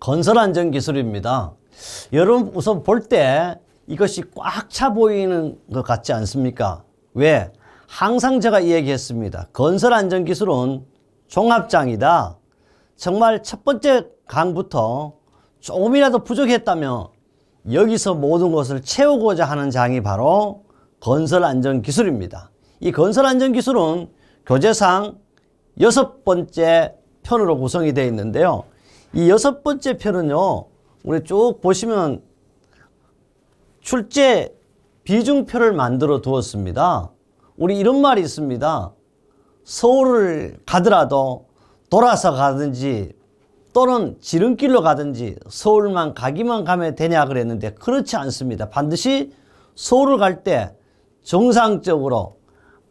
건설안전기술입니다. 여러분 우선 볼 때 이것이 꽉 차 보이는 것 같지 않습니까? 왜? 항상 제가 이야기했습니다. 건설안전기술은 종합장이다. 정말 첫 번째 강부터 조금이라도 부족했다면 여기서 모든 것을 채우고자 하는 장이 바로 건설안전기술입니다. 이 건설안전기술은 교재상 여섯 번째 편으로 구성이 되어 있는데요. 이 여섯 번째 표는요. 우리 쭉 보시면 출제 비중표를 만들어 두었습니다. 우리 이런 말이 있습니다. 서울을 가더라도 돌아서 가든지 또는 지름길로 가든지 서울만 가기만 가면 되냐 그랬는데 그렇지 않습니다. 반드시 서울을 갈 때 정상적으로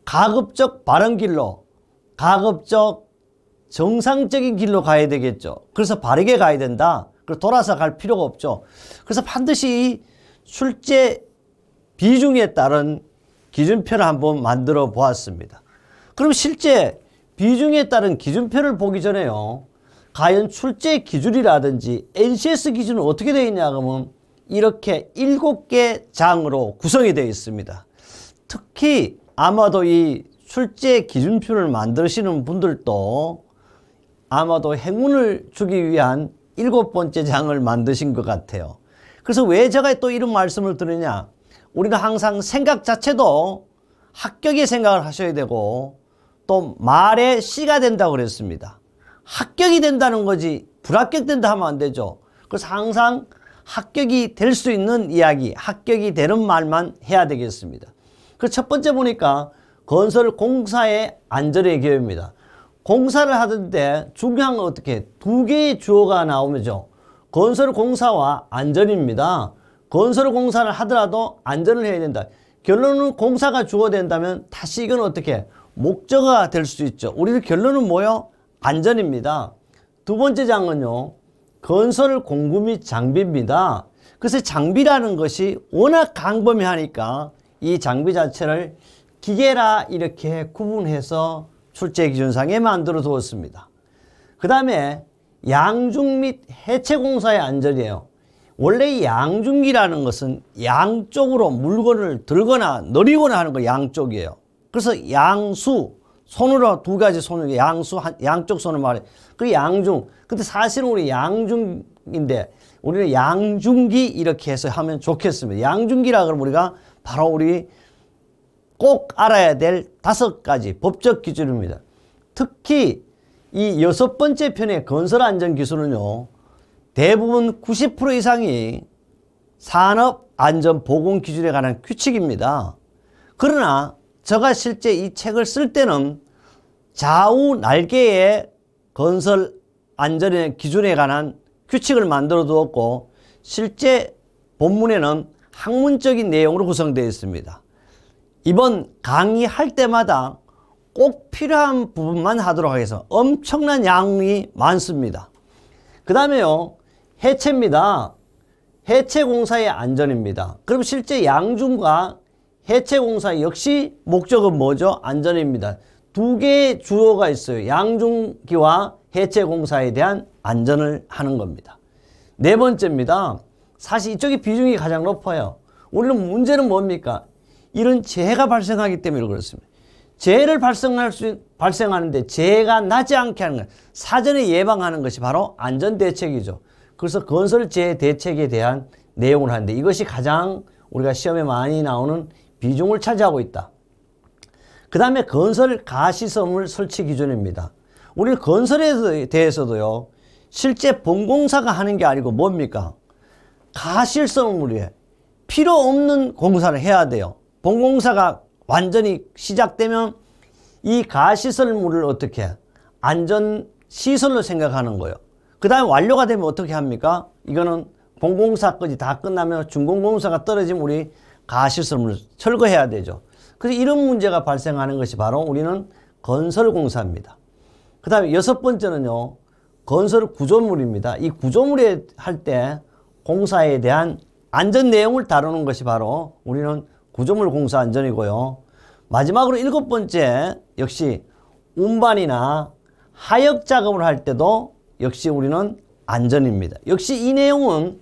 가급적 바른 길로 가급적 정상적인 길로 가야 되겠죠. 그래서 바르게 가야 된다. 그래서 돌아서 갈 필요가 없죠. 그래서 반드시 이 출제 비중에 따른 기준표를 한번 만들어 보았습니다. 그럼 실제 비중에 따른 기준표를 보기 전에요. 과연 출제 기준이라든지 NCS 기준은 어떻게 되어 있냐 하면 이렇게 7개 장으로 구성이 되어 있습니다. 특히 아마도 이 출제 기준표를 만드시는 분들도 아마도 행운을 주기 위한 일곱 번째 장을 만드신 것 같아요. 그래서 왜 제가 또 이런 말씀을 드느냐 우리가 항상 생각 자체도 합격의 생각을 하셔야 되고 또말에 씨가 된다고 그랬습니다. 합격이 된다는 거지 불합격된다 하면 안 되죠. 그래서 항상 합격이 될 수 있는 이야기, 합격이 되는 말만 해야 되겠습니다. 그 첫 번째 보니까 건설 공사의 안전의 기회입니다. 공사를 하던데 중요한 건 어떻게 두 개의 주어가 나오면죠. 건설공사와 안전입니다. 건설공사를 하더라도 안전을 해야 된다. 결론은 공사가 주어 된다면 다시 이건 어떻게 목적어가 될 수 있죠. 우리는 결론은 뭐요? 안전입니다. 두 번째 장은요. 건설 공구 및 장비입니다. 그래서 장비라는 것이 워낙 강범위하니까 이 장비 자체를 기계라 이렇게 구분해서 출제 기준상에 만들어 두었습니다. 그 다음에 양중 및 해체공사의 안전이에요. 원래 양중기라는 것은 양쪽으로 물건을 들거나 너리거나 하는 거 양쪽이에요. 그래서 양수, 손으로 두 가지 손을 양수, 양쪽 손을 말해. 그 양중. 근데 사실은 우리 양중인데 우리는 양중기 이렇게 해서 하면 좋겠습니다. 양중기라 그러면 우리가 바로 우리 꼭 알아야 될 다섯 가지 법적 기준입니다. 특히 이 여섯 번째 편의 건설 안전 기술은요. 대부분 90% 이상이 산업 안전 보건 기준에 관한 규칙입니다. 그러나 제가 실제 이 책을 쓸 때는 좌우 날개에 건설 안전의 기준에 관한 규칙을 만들어 두었고 실제 본문에는 학문적인 내용으로 구성되어 있습니다. 이번 강의할 때마다 꼭 필요한 부분만 하도록 하겠습니다. 엄청난 양이 많습니다. 그 다음에요. 해체입니다. 해체공사의 안전입니다. 그럼 실제 양중과 해체공사 역시 목적은 뭐죠? 안전입니다. 두 개의 주요가 있어요. 양중기와 해체공사에 대한 안전을 하는 겁니다. 네 번째입니다. 사실 이쪽이 비중이 가장 높아요. 우리는 문제는 뭡니까? 이런 재해가 발생하기 때문에 그렇습니다. 재해를 발생할 수, 발생하는데 재해가 나지 않게 하는 것, 사전에 예방하는 것이 바로 안전대책이죠. 그래서 건설재해대책에 대한 내용을 하는데 이것이 가장 우리가 시험에 많이 나오는 비중을 차지하고 있다. 그 다음에 건설 가시설물 설치 기준입니다. 우리 건설에 대해서도요, 실제 본공사가 하는 게 아니고 뭡니까? 가실성물이에 필요 없는 공사를 해야 돼요. 본공사가 완전히 시작되면 이 가시설물을 어떻게 안전시설로 생각하는 거예요. 그 다음에 완료가 되면 어떻게 합니까? 이거는 본공사까지 다 끝나면 준공공사가 떨어지면 우리 가시설물 을 철거해야 되죠. 그래서 이런 문제가 발생하는 것이 바로 우리는 건설공사입니다. 그 다음에 여섯 번째는요. 건설 구조물입니다. 이 구조물에 할 때 공사에 대한 안전 내용을 다루는 것이 바로 우리는 구조물 공사 안전이고요. 마지막으로 일곱 번째 역시 운반이나 하역 작업을 할 때도 역시 우리는 안전입니다. 역시 이 내용은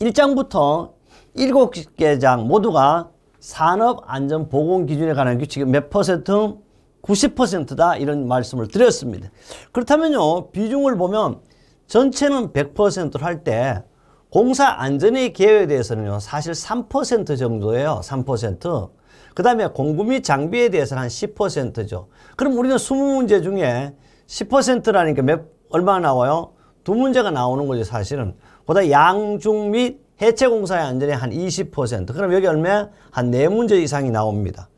1장부터 7개 장 모두가 산업안전보건기준에 관한 규칙이 몇 퍼센트? 90%다 이런 말씀을 드렸습니다. 그렇다면요 비중을 보면 전체는 100%를 할때 공사 안전의 개요에 대해서는요, 사실 3% 정도예요. 3%. 그 다음에 공구 및 장비에 대해서는 한 10%죠. 그럼 우리는 20문제 중에 10%라니까 몇, 얼마 나와요? 두 문제가 나오는 거죠, 사실은. 보다 양중 및 해체 공사의 안전이 한 20%. 그럼 여기 얼마? 한 네 문제 이상이 나옵니다.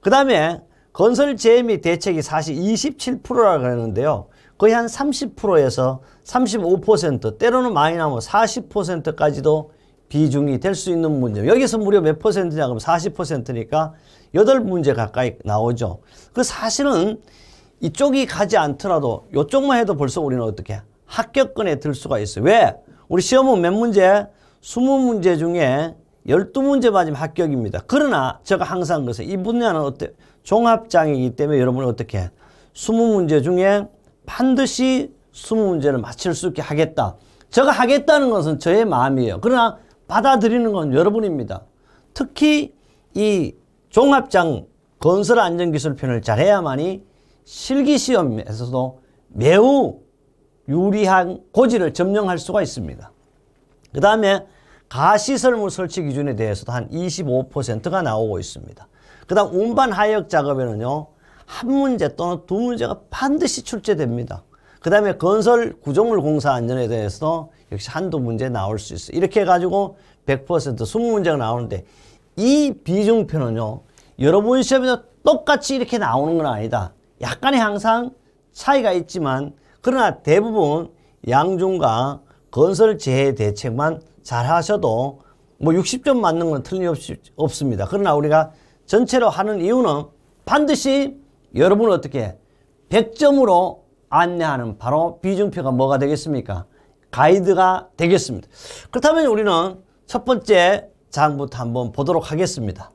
그 다음에 건설 재해 및 대책이 사실 27%라고 그랬는데요. 거의 한 30%에서 35% 때로는 많이 나면 40%까지도 비중이 될 수 있는 문제. 여기서 무려 몇 퍼센트냐 그럼 40%니까 8문제 가까이 나오죠. 그 사실은 이쪽이 가지 않더라도 이쪽만 해도 벌써 우리는 어떻게 합격권에 들 수가 있어요. 왜? 우리 시험은 몇 문제? 20문제 중에 12문제 맞으면 합격입니다. 그러나 제가 항상 그래서 이 분야는 어때? 종합장이기 때문에 여러분은 어떻게 20문제 중에 반드시 20문제를 맞출수 있게 하겠다. 제가 하겠다는 것은 저의 마음이에요. 그러나 받아들이는 건 여러분입니다. 특히 이 종합장 건설안전기술편을 잘해야만이 실기시험에서도 매우 유리한 고지를 점령할 수가 있습니다. 그 다음에 가시설물 설치 기준에 대해서도 한 25%가 나오고 있습니다. 그 다음 운반 하역 작업에는요. 한 문제 또는 두 문제가 반드시 출제됩니다. 그 다음에 건설 구조물 공사 안전에 대해서 역시 한두 문제 나올 수 있어요. 이렇게 해가지고 100% 20문제가 나오는데 이 비중표는요. 여러분 시험에서 똑같이 이렇게 나오는 건 아니다. 약간의 항상 차이가 있지만 그러나 대부분 양중과 건설 재해 대책만 잘 하셔도 뭐 60점 맞는 건 틀림없이 없습니다. 그러나 우리가 전체로 하는 이유는 반드시 여러분은 어떻게 100점으로 안내하는 바로 비중표가 뭐가 되겠습니까? 가이드가 되겠습니다. 그렇다면 우리는 첫 번째 장부터 한번 보도록 하겠습니다.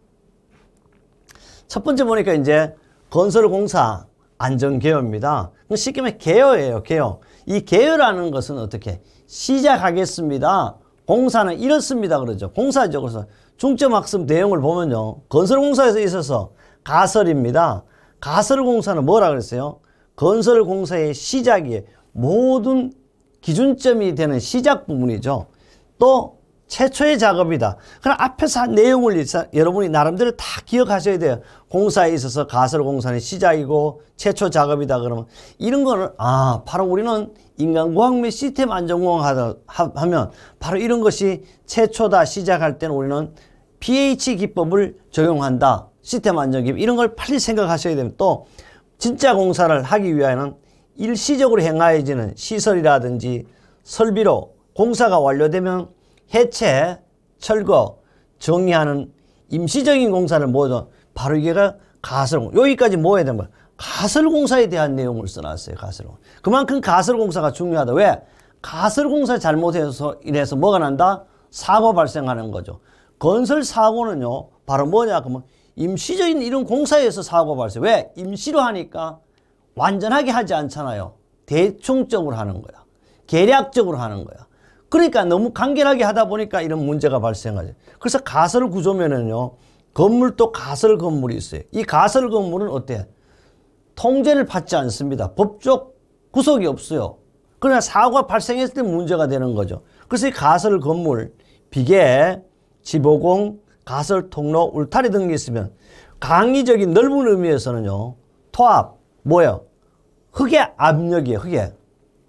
첫 번째 보니까 이제 건설공사 안전개요입니다. 쉽게 말해 개요예요. 개요. 이 개요라는 것은 어떻게 시작하겠습니다. 공사는 이렇습니다. 그러죠. 공사죠. 그래서 중점학습 내용을 보면요. 건설공사에서 있어서 가설입니다. 가설공사는 뭐라 그랬어요? 건설공사의 시작이 모든 기준점이 되는 시작 부분이죠. 또 최초의 작업이다. 그럼 앞에서 한 내용을 여러분이 나름대로 다 기억하셔야 돼요. 공사에 있어서 가설공사는 시작이고 최초 작업이다 그러면 이런 거는 아 바로 우리는 인간공학 및 시스템 안전공학 하면 바로 이런 것이 최초다 시작할 때는 우리는 pH 기법을 적용한다. 시스템 안정기 이런 걸 빨리 생각하셔야 되면 또 진짜 공사를 하기 위하여는 일시적으로 행하여지는 시설이라든지 설비로 공사가 완료되면 해체, 철거, 정리하는 임시적인 공사를 모아서 바로 이게가 가설공 사 여기까지 모아야 되는 거예요. 가설공사에 대한 내용을 써놨어요. 가설공 사 그만큼 가설공사가 중요하다. 왜? 가설공사 잘못해서 인해서 뭐가 난다? 사고 발생하는 거죠. 건설 사고는요. 바로 뭐냐 그러면 임시적인 이런 공사에서 사고가 발생. 왜? 임시로 하니까 완전하게 하지 않잖아요. 대충적으로 하는 거야. 계략적으로 하는 거야. 그러니까 너무 간결하게 하다 보니까 이런 문제가 발생하죠. 그래서 가설 구조면은요. 건물 또 가설 건물이 있어요. 이 가설 건물은 어때? 통제를 받지 않습니다. 법적 구속이 없어요. 그러나 사고가 발생했을 때 문제가 되는 거죠. 그래서 이 가설 건물, 비계, 지보공, 가설 통로, 울타리 등이 있으면 강의적인 넓은 의미에서는요. 토압, 뭐예요? 흙의 압력이에요. 흙에.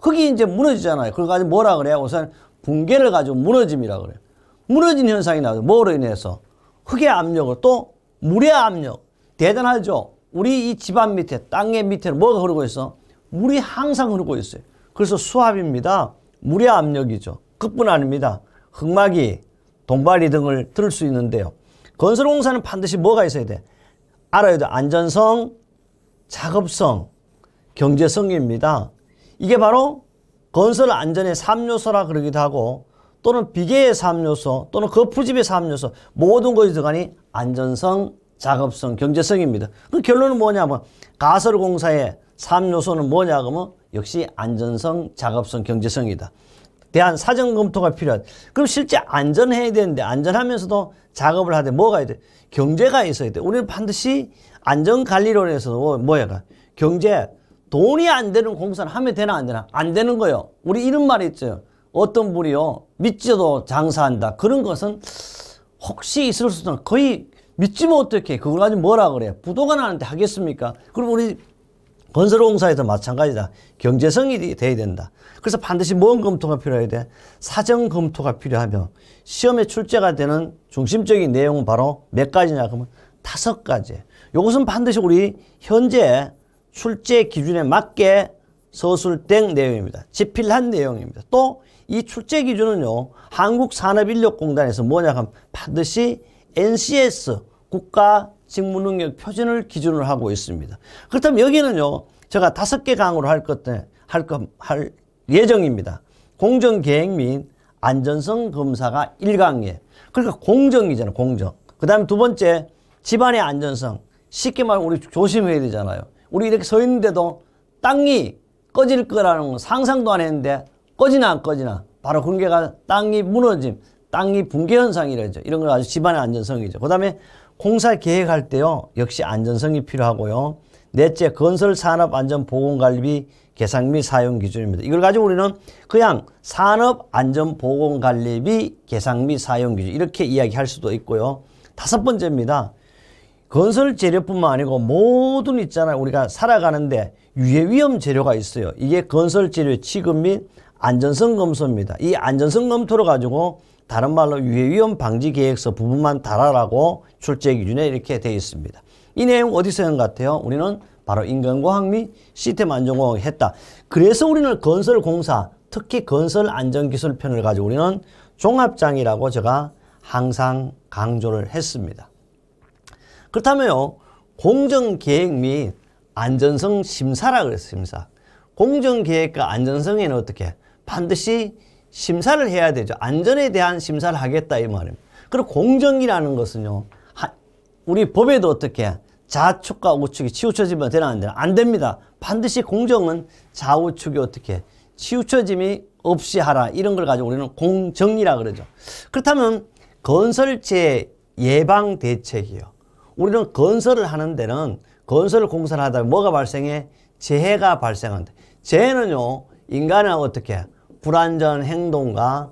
흙이 이제 무너지잖아요. 그걸 가지고 뭐라 그래요? 우선 붕괴를 가지고 무너짐이라 그래요. 무너진 현상이 나죠. 뭐로 인해서? 흙의 압력을 또 물의 압력. 대단하죠. 우리 이 집안 밑에 땅의 밑에 뭐가 흐르고 있어? 물이 항상 흐르고 있어요. 그래서 수압입니다. 물의 압력이죠. 그뿐 아닙니다. 흑막이 동발이 등을 들을 수 있는데요. 건설공사는 반드시 뭐가 있어야 돼? 알아야 돼. 안전성, 작업성, 경제성입니다. 이게 바로 건설 안전의 3요소라 그러기도 하고 또는 비계의 3요소 또는 거푸집의 3요소 모든 것이 들어가니 안전성, 작업성, 경제성입니다. 그 결론은 뭐냐면 가설공사의 3요소는 뭐냐 하면 역시 안전성, 작업성, 경제성이다. 대한 사전 검토가 필요한. 그럼 실제 안전해야 되는데 안전하면서도 작업을 하되 뭐가 돼? 경제가 있어야 돼. 우리는 반드시 안전관리론에서 뭐, 뭐야? 가 그? 경제, 돈이 안 되는 공사를 하면 되나 안 되나? 안 되는 거요. 우리 이런 말이 있죠. 어떤 분이요. 믿지도 장사한다. 그런 것은 혹시 있을 수 있는 거의 믿지 못해. 그걸 가지고 뭐라 그래. 부도가 나는데 하겠습니까? 그럼 우리 건설공사에도 마찬가지다. 경제성이 돼야 된다. 그래서 반드시 뭔 검토가 필요해야 돼? 사전 검토가 필요하며 시험에 출제가 되는 중심적인 내용은 바로 몇 가지냐 그러면 다섯 가지. 이것은 반드시 우리 현재 출제 기준에 맞게 서술된 내용입니다. 집필한 내용입니다. 또 이 출제 기준은요. 한국산업인력공단에서 뭐냐 하면 반드시 NCS 국가 직무능력 표준을 기준으로 하고 있습니다. 그렇다면 여기는요. 제가 다섯 개 강으로 할 것, 할, 것, 할 예정입니다. 공정계획 및 안전성 검사가 1강에. 그러니까 공정이잖아요. 공정. 그 다음에 두 번째 집안의 안전성. 쉽게 말하면 우리 조심해야 되잖아요. 우리 이렇게 서 있는데도 땅이 꺼질 거라는 건 상상도 안 했는데 꺼지나 안 꺼지나 바로 그런 게 땅이 무너짐, 땅이 붕괴 현상이라죠. 이런 건 아주 집안의 안전성이죠. 그 다음에 공사 계획할 때요. 역시 안전성이 필요하고요. 넷째, 건설 산업 안전 보건 관리 비 계상 및 사용 기준입니다. 이걸 가지고 우리는 그냥 산업 안전 보건 관리비 계상 및 사용 기준 이렇게 이야기할 수도 있고요. 다섯 번째입니다. 건설 재료뿐만 아니고 모든 있잖아요. 우리가 살아가는데 유해 위험 재료가 있어요. 이게 건설 재료 취급 및 안전성 검소입니다. 이 안전성 검토를 가지고 다른 말로 유해 위험 방지 계획서 부분만 달아라고 출제 기준에 이렇게 되어 있습니다. 이 내용 어디서 같아요? 우리는 바로 인간과학 및 시스템 안전공학 했다. 그래서 우리는 건설공사, 특히 건설 안전기술 편을 가지고 우리는 종합장이라고 제가 항상 강조를 했습니다. 그렇다면요, 공정계획 및 안전성 심사라 그랬어요, 심 공정계획과 안전성에는 어떻게? 반드시 심사를 해야 되죠. 안전에 대한 심사를 하겠다 이 말입니다. 그리고 공정이라는 것은요. 우리 법에도 어떻게 좌측과 우측이 치우쳐지면 되나 안 되나 안 됩니다. 반드시 공정은 좌우측이 어떻게 치우쳐짐이 없이 하라 이런 걸 가지고 우리는 공정이라 그러죠. 그렇다면 건설재 예방 대책이요. 우리는 건설을 하는 데는 건설 공사를 하다 가 뭐가 발생해? 재해가 발생한다. 재해는요 인간은 어떻게 해? 불완전 행동과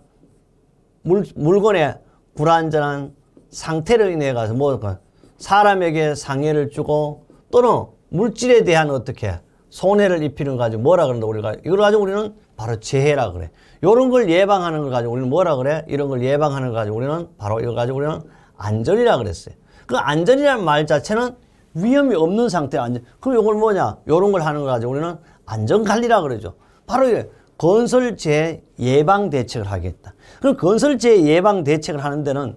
물, 물건의 불완전한 상태로 인해 가서 뭐 그 사람에게 상해를 주고 또는 물질에 대한 어떻게 손해를 입히는 거 가지고 뭐라 그런다 우리가 이걸 가지고 우리는 바로 재해라 그래. 요런 걸 예방하는 걸 가지고 우리는 뭐라 그래? 이런 걸 예방하는 걸 가지고 우리는 바로 이거 가지고 우리는 안전이라 그랬어요. 그 안전이라는 말 자체는 위험이 없는 상태 안전. 그럼 요걸 뭐냐? 요런 걸 하는 거 가지고 우리는 안전 관리라 그러죠. 바로 이게 건설재 예방 대책을 하겠다. 그럼 건설재 예방 대책을 하는 데는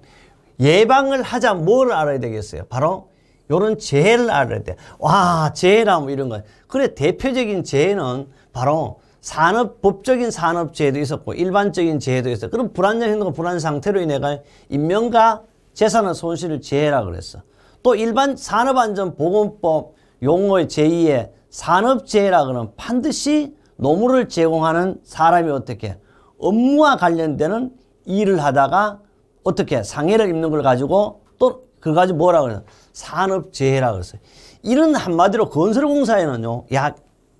예방을 하자 뭘 알아야 되겠어요? 바로 요런 재해를 알아야 돼. 와, 재해라 뭐 이런 거. 그래 대표적인 재해는 바로 산업 법적인 산업 재해도 있었고 일반적인 재해도 있어. 그럼 불안정 행동과 불안 상태로 인해가 인명과 재산의 손실을 재해라 그랬어. 또 일반 산업안전보건법 용어의 제2의 산업재해라 그러면 반드시 노무를 제공하는 사람이 어떻게 업무와 관련되는 일을 하다가 어떻게 상해를 입는 걸 가지고 또그거 가지고 뭐라 그래요? 산업재해라 그랬어요. 이런 한마디로 건설공사에는요. 약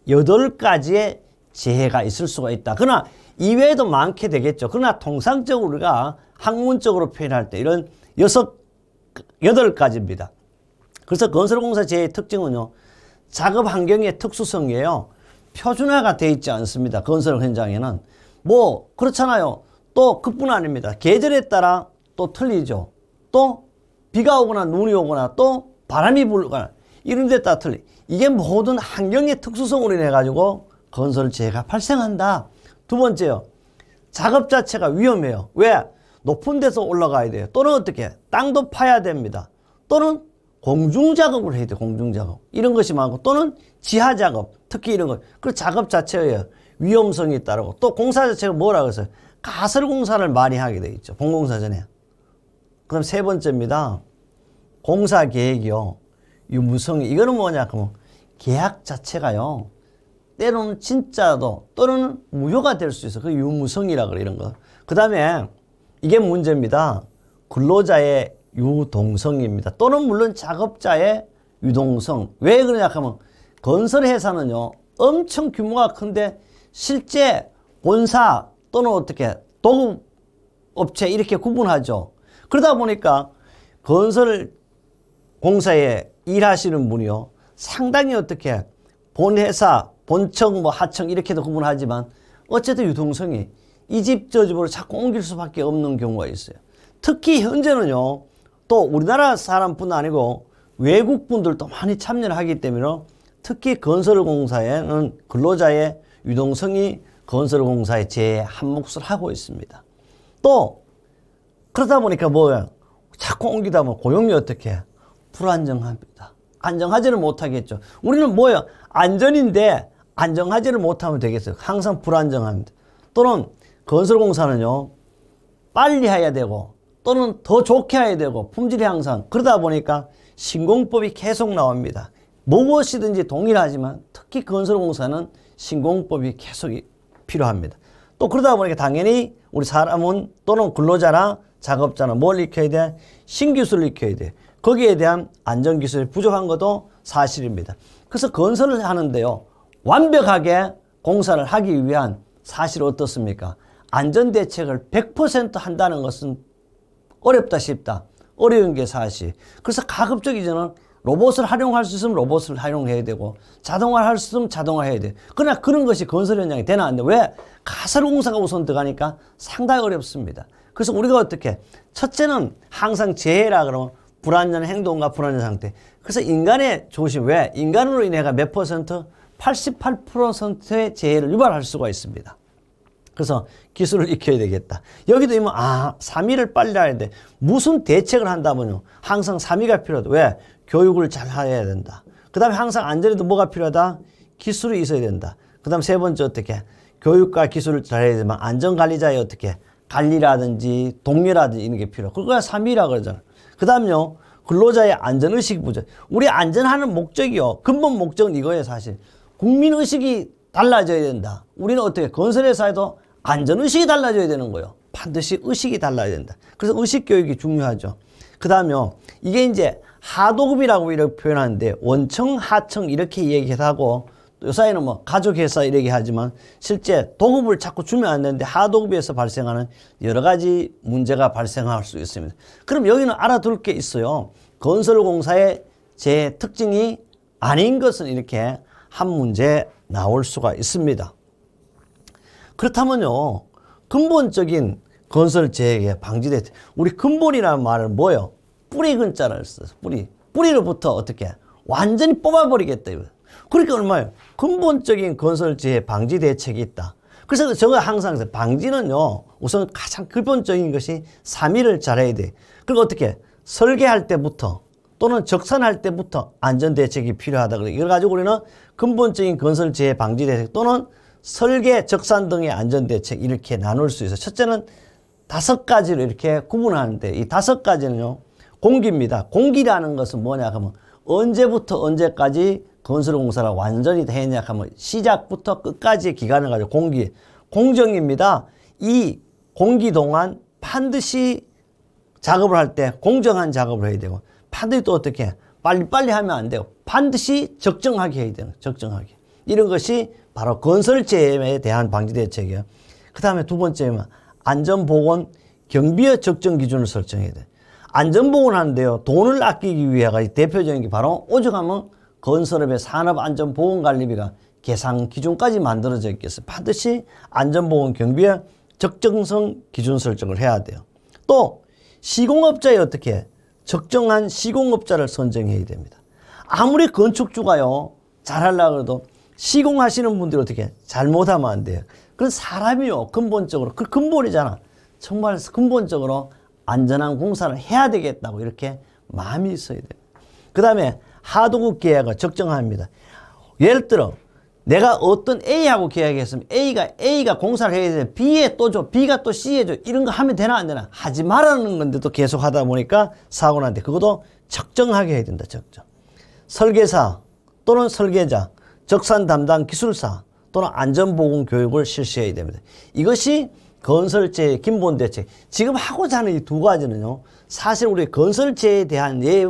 여덟 가지의 재해가 있을 수가 있다. 그러나 이외에도 많게 되겠죠. 그러나 통상적으로 우리가 학문적으로 표현할 때 이런 여섯, 여덟 가지입니다. 그래서 건설공사 재해의 특징은요. 작업 환경의 특수성이에요. 표준화가 돼 있지 않습니다. 건설 현장에는. 뭐 그렇잖아요. 또 그뿐 아닙니다. 계절에 따라 또 틀리죠. 또 비가 오거나 눈이 오거나 또 바람이 불거나 이런 데 따라 틀리. 이게 모든 환경의 특수성으로 인해 가지고 건설재해가 발생한다. 두 번째요. 작업 자체가 위험해요. 왜? 높은 데서 올라가야 돼요. 또는 어떻게? 땅도 파야 됩니다. 또는 공중작업을 해야 돼요. 공중작업. 이런 것이 많고 또는 지하작업. 특히 이런 것. 그 작업 자체에 위험성이 있다고또 공사 자체가 뭐라고 해서 가설 공사를 많이 하게 돼 있죠. 본공사 전에. 그럼 세 번째입니다. 공사 계획이요. 유무성 이거는 뭐냐? 그러면 계약 자체가요. 때로는 진짜도 또는 무효가 될 수 있어. 그 유무성이라 그래 이런 거. 그다음에 이게 문제입니다. 근로자의 유동성입니다. 또는 물론 작업자의 유동성. 왜 그러냐 하면 건설회사는요 엄청 규모가 큰데 실제 본사 또는 어떻게 도급업체 이렇게 구분하죠. 그러다 보니까 건설 공사에 일하시는 분이요. 상당히 어떻게 본 회사, 본청, 뭐 하청 이렇게도 구분하지만 어쨌든 유동성이 이 집 저 집으로 자꾸 옮길 수밖에 없는 경우가 있어요. 특히 현재는요. 또 우리나라 사람뿐 아니고 외국 분들도 많이 참여를 하기 때문에 특히 건설공사에는 근로자의 유동성이 건설공사의 제한 몫을 하고 있습니다. 또 그러다 보니까 뭐야 자꾸 옮기다 보면 고용이 어떻게 불안정합니다. 안정하지를 못하겠죠. 우리는 뭐야 안전인데 안정하지를 못하면 되겠어요. 항상 불안정합니다. 또는 건설공사는요 빨리 해야 되고 또는 더 좋게 해야 되고 품질이 항상 그러다 보니까 신공법이 계속 나옵니다. 무엇이든지 동일하지만 특히 건설공사는 신공법이 계속 필요합니다. 또 그러다 보니까 당연히 우리 사람은 또는 근로자나 작업자나 뭘 익혀야 돼? 신기술을 익혀야 돼. 거기에 대한 안전기술이 부족한 것도 사실입니다. 그래서 건설을 하는데요. 완벽하게 공사를 하기 위한 사실 어떻습니까? 안전대책을 100% 한다는 것은 어렵다 싶다. 어려운 게 사실. 그래서 가급적이저는 로봇을 활용할 수 있으면 로봇을 활용해야 되고 자동화를 할수 있으면 자동화해야 돼. 그러나 그런 것이 건설 현장이 되나 안 돼. 왜? 가설공사가 우선 들어가니까 상당히 어렵습니다. 그래서 우리가 어떻게 첫째는 항상 재해라 그러면 불안전 행동과 불안전 상태. 그래서 인간의 조심 왜? 인간으로 인해가 몇 퍼센트? 88%의 재해를 유발할 수가 있습니다. 그래서 기술을 익혀야 되겠다. 여기도 이면 아 3위를 빨리 하는데 무슨 대책을 한다면요. 항상 3위가 필요하다. 왜? 교육을 잘 해야 된다. 그 다음에 항상 안전에도 뭐가 필요하다? 기술이 있어야 된다. 그 다음 세 번째 어떻게? 교육과 기술을 잘해야 되지만 안전관리자의 어떻게? 관리라든지 동려라든지 이런 게 필요하고 그거야 3위라 그러잖아. 그 다음요. 근로자의 안전의식 부족. 우리 안전하는 목적이요. 근본 목적은 이거예요 사실. 국민의식이 달라져야 된다. 우리는 어떻게 건설회사에도 안전의식이 달라져야 되는 거예요. 반드시 의식이 달라야 된다. 그래서 의식 교육이 중요하죠. 그다음에 이게 이제 하도급이라고 이렇게 표현하는데 원청, 하청 이렇게 얘기하고 요사이는 뭐 가족회사 이렇게 하지만 실제 도급을 자꾸 주면 안 되는데 하도급에서 발생하는 여러 가지 문제가 발생할 수 있습니다. 그럼 여기는 알아둘 게 있어요. 건설공사의 제 특징이 아닌 것은 이렇게 한 문제 나올 수가 있습니다. 그렇다면요. 근본적인 건설 재해에 방지대 우리 근본이라는 말은 뭐예요? 뿌리 근자를 써서 뿌리. 뿌리로부터 어떻게 완전히 뽑아버리겠다. 이거. 그러니까 얼마예요? 근본적인 건설 재해 방지 대책이 있다. 그래서 저거 항상 방지는요. 우선 가장 근본적인 것이 3위를 잘해야 돼. 그리고 어떻게 설계할 때부터 또는 적산할 때부터 안전대책이 필요하다. 그래. 이걸 가지고 우리는 근본적인 건설 재해 방지 대책 또는 설계, 적산 등의 안전대책 이렇게 나눌 수 있어요. 첫째는 다섯 가지로 이렇게 구분하는데 이 다섯 가지는요. 공기입니다. 공기라는 것은 뭐냐 하면 언제부터 언제까지 건설공사를 완전히 다 했냐 하면 시작부터 끝까지의 기간을 가지고 공기 공정입니다. 이 공기 동안 반드시 작업을 할 때 공정한 작업을 해야 되고 반드시 또 어떻게 빨리빨리 하면 안 돼요. 반드시 적정하게 해야 돼요. 적정하게. 이런 것이 바로 건설재해에 대한 방지 대책이에요. 그 다음에 두 번째는 안전보건 경비의 적정 기준을 설정해야 돼. 안전보건 하는데요. 돈을 아끼기 위해 가 대표적인 게 바로 오죽하면 건설업의 산업안전보건관리비가 계상 기준까지 만들어져 있겠어요. 반드시 안전보건 경비의 적정성 기준 설정을 해야 돼요. 또 시공업자에 어떻게 적정한 시공업자를 선정해야 됩니다. 아무리 건축주가요 잘하려고 해도 시공하시는 분들이 어떻게 잘못하면 안 돼요. 그건 사람이요. 근본적으로. 그 근본이잖아. 정말 근본적으로 안전한 공사를 해야 되겠다고 이렇게 마음이 있어야 돼요. 그 다음에 하도급 계약을 적정합니다. 예를 들어 내가 어떤 A하고 계약했으면 A가 A가 공사를 해야 돼. B에 또 줘. B가 또 C에 줘. 이런 거 하면 되나 안 되나. 하지 말라는 건데도 계속 하다 보니까 사고 난데 그것도 적정하게 해야 된다. 적정. 설계사 또는 설계자 적산 담당 기술사 또는 안전보건 교육을 실시해야 됩니다. 이것이 건설재 기본 대책. 지금 하고자 하는 이 두 가지는요. 사실 우리 건설재에 대한 예,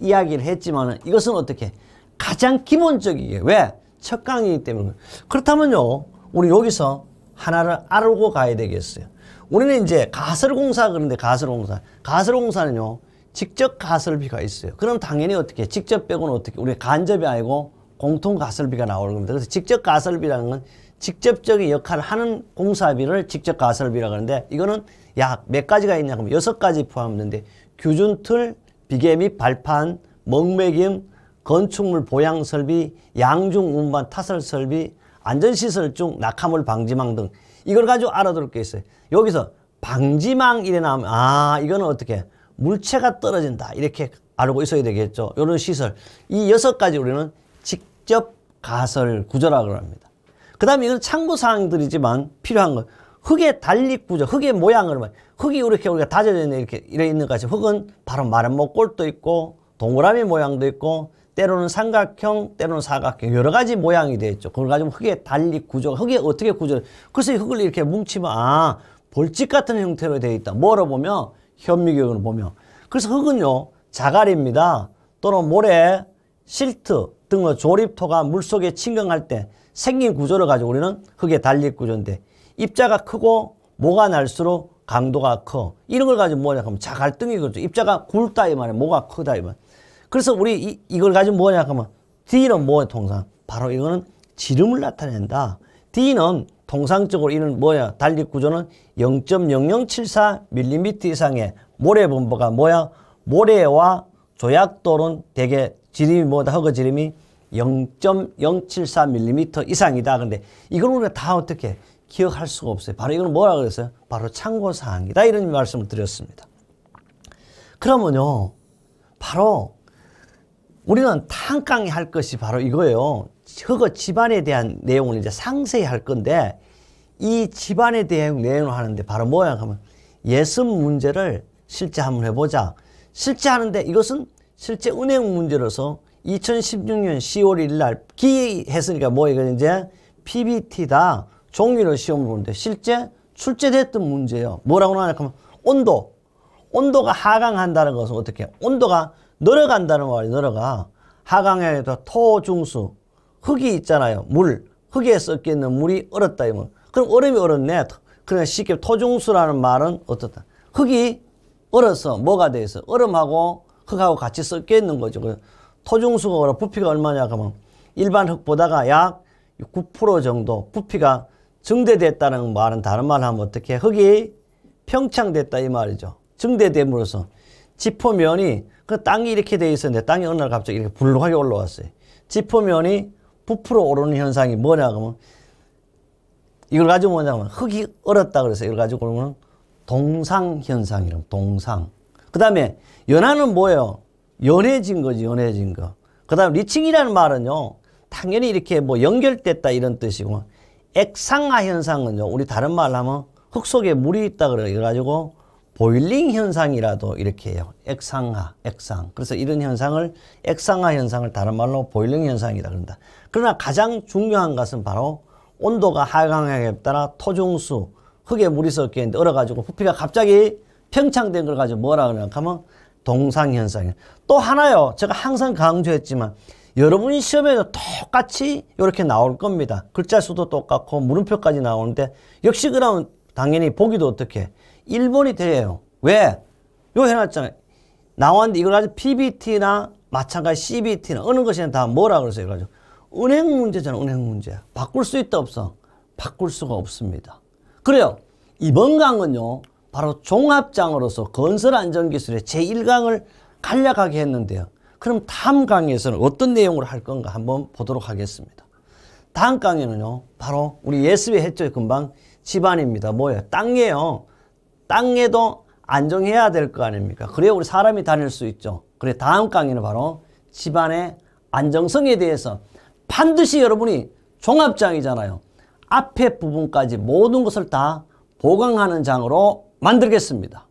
이야기를 했지만 이것은 어떻게 가장 기본적이게 왜? 첫강이기 때문에 그렇다면요. 우리 여기서 하나를 알고 가야 되겠어요. 우리는 이제 가설공사 그런데 가설공사. 가설공사는요. 직접 가설비가 있어요. 그럼 당연히 어떻게 직접 빼고는 어떻게 우리 간접이 아니고 공통 가설비가 나오는 겁니다. 그래서 직접 가설비라는 건 직접적인 역할을 하는 공사비를 직접 가설비라고 하는데 이거는 약 몇 가지가 있냐 그면 여섯 가지 포함되는데 규준 틀, 비계 및 발판, 먹매김, 건축물 보양 설비, 양중 운반 타설 설비, 안전시설 중 낙하물 방지망 등 이걸 가지고 알아둘 게 있어요. 여기서 방지망이래 나오면 아 이거는 어떻게 물체가 떨어진다 이렇게 알고 있어야 되겠죠. 이런 시설 이 여섯 가지 우리는 직접 가설 구조라고 합니다. 그 다음에 이건 참고사항들이지만 필요한 것. 흙의 달립 구조, 흙의 모양을, 흙이 이렇게 우리가 다져져 있는, 이렇게, 이래 있는 것이 흙은 바로 마름모 꼴도 있고, 동그라미 모양도 있고, 때로는 삼각형, 때로는 사각형, 여러 가지 모양이 되어 있죠. 그걸 가지고 흙의 달립 구조, 흙이 어떻게 구조, 그래서 흙을 이렇게 뭉치면, 아, 볼집 같은 형태로 되어 있다. 뭐로 보면, 현미경으로 보면. 그래서 흙은요, 자갈입니다. 또는 모래, 실트, 등의 조립토가 물속에 침경할 때 생긴 구조를 가지고 우리는 흙의 달립 구조인데 입자가 크고 모가 날수록 강도가 커. 이런 걸 가지고 뭐냐 하면 자갈등이거든요. 그렇죠. 입자가 굵다 이 말이에요. 모가 크다 이 말. 그래서 우리 이, 걸 가지고 뭐냐 하면 D는 뭐예 통상? 바로 이거는 지름을 나타낸다. D는 통상적으로 이런 뭐야 달립 구조는 0.0074mm 이상의 모래 분포가 뭐야 모래와 조약돌은 대개 지름이 뭐다 허그 지름이 0.074mm 이상이다. 근데 이걸 우리가 다 어떻게 기억할 수가 없어요. 바로 이건 뭐라 그랬어요? 바로 참고사항이다. 이런 말씀을 드렸습니다. 그러면요. 바로 우리는 탄강이 할 것이 바로 이거예요. 허거 집안에 대한 내용을 이제 상세히 할 건데 이 집안에 대한 내용을 하는데 바로 뭐야 하면 예습 문제를 실제 한번 해보자. 실제 하는데 이것은 실제 은행 문제로서 2016년 10월 1일 날 기했으니까 뭐 이거 이제 PBT다 종이로 시험을 보는데 실제 출제됐던 문제예요. 뭐라고 하냐 하면 온도 온도가 하강한다는 것은 어떻게 온도가 늘어간다는 말이에요. 늘어가 하강해도 토중수 흙이 있잖아요. 물 흙에 섞여 있는 물이 얼었다 이면 그럼 얼음이 얼었네. 그냥 쉽게 토중수라는 말은 어떻다. 흙이 얼어서 뭐가 돼 있어? 얼음하고 흙하고 같이 섞여 있는 거죠. 그 토중수거로 부피가 얼마냐 그면 일반 흙보다가 약 9% 정도 부피가 증대됐다는 말은 다른 말 하면 어떻게 흙이 평창됐다 이 말이죠. 증대됨으로써 지포면이 그 땅이 이렇게 돼 있었는데 땅이 어느 날 갑자기 이렇게 불룩하게 올라왔어요. 지포면이 부풀어 오르는 현상이 뭐냐 그면 이걸 가지고 뭐냐 면 흙이 얼었다 그래서 이걸 가지고 그러면 동상 현상이라고 동상. 그 다음에 연하는 뭐예요? 연해진 거지 연해진 거. 그 다음 리칭이라는 말은요. 당연히 이렇게 뭐 연결됐다 이런 뜻이고 액상화 현상은요. 우리 다른 말로 하면 흙 속에 물이 있다 그래가지고 보일링 현상이라도 이렇게 해요. 액상화, 액상. 그래서 이런 현상을 액상화 현상을 다른 말로 보일링 현상이다 그런다. 그러나 가장 중요한 것은 바로 온도가 하강하에 따라 토종수 흙에 물이 섞여 있는데 얼어가지고 부피가 갑자기 평창된 걸 가지고 뭐라 그러냐 하면 동상현상이에요. 또 하나요. 제가 항상 강조했지만 여러분이 시험에서 똑같이 이렇게 나올 겁니다. 글자 수도 똑같고 물음표까지 나오는데 역시 그러면 당연히 보기도 어떻게 1번이 돼요. 왜? 요 해놨잖아요. 나왔는데 이걸 가지고 PBT나 마찬가지 CBT나 어느 것이나 다 뭐라 그러세요. 그래 가지고 은행 문제잖아. 은행 문제. 바꿀 수 있다 없어? 바꿀 수가 없습니다. 그래요. 이번 강은요. 바로 종합장으로서 건설안전기술의 제1강을 간략하게 했는데요. 그럼 다음 강의에서는 어떤 내용으로 할 건가 한번 보도록 하겠습니다. 다음 강의는요. 바로 우리 예습이 했죠. 금방 집안입니다. 뭐예요? 땅이에요. 땅에도 안정해야 될 거 아닙니까? 그래야 우리 사람이 다닐 수 있죠. 그래 다음 강의는 바로 집안의 안정성에 대해서 반드시 여러분이 종합장이잖아요. 앞에 부분까지 모든 것을 다 보강하는 장으로 만들겠습니다.